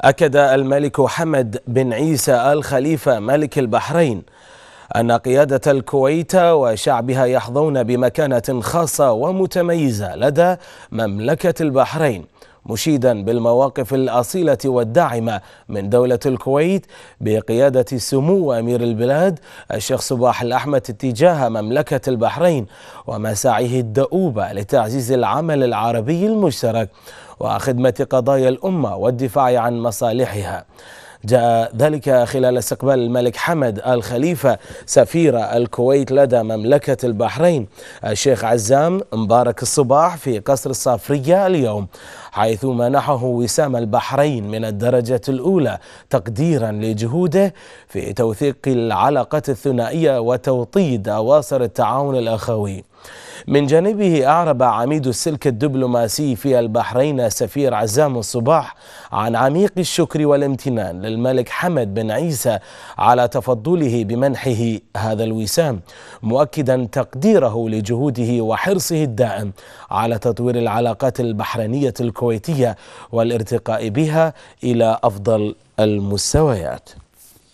أكد الملك حمد بن عيسى الخليفة ملك البحرين أن قيادة الكويت وشعبها يحظون بمكانة خاصة ومتميزة لدى مملكة البحرين مشيدا بالمواقف الأصيلة والداعمة من دولة الكويت بقيادة سمو أمير البلاد الشيخ صباح الأحمد تجاه مملكة البحرين ومساعيه الدؤوبة لتعزيز العمل العربي المشترك وخدمة قضايا الأمة والدفاع عن مصالحها جاء ذلك خلال استقبال الملك حمد الخليفة سفير الكويت لدى مملكة البحرين الشيخ عزام مبارك الصباح في قصر الصافرية اليوم حيث منحه وسام البحرين من الدرجة الأولى تقديرا لجهوده في توثيق العلاقة الثنائية وتوطيد أواصر التعاون الأخوي من جانبه أعرب عميد السلك الدبلوماسي في البحرين سفير عزام الصباح عن عميق الشكر والامتنان للملك حمد بن عيسى على تفضله بمنحه هذا الوسام مؤكدا تقديره لجهوده وحرصه الدائم على تطوير العلاقات البحرينية الكويتية الكويتية والارتقاء بها إلى أفضل المستويات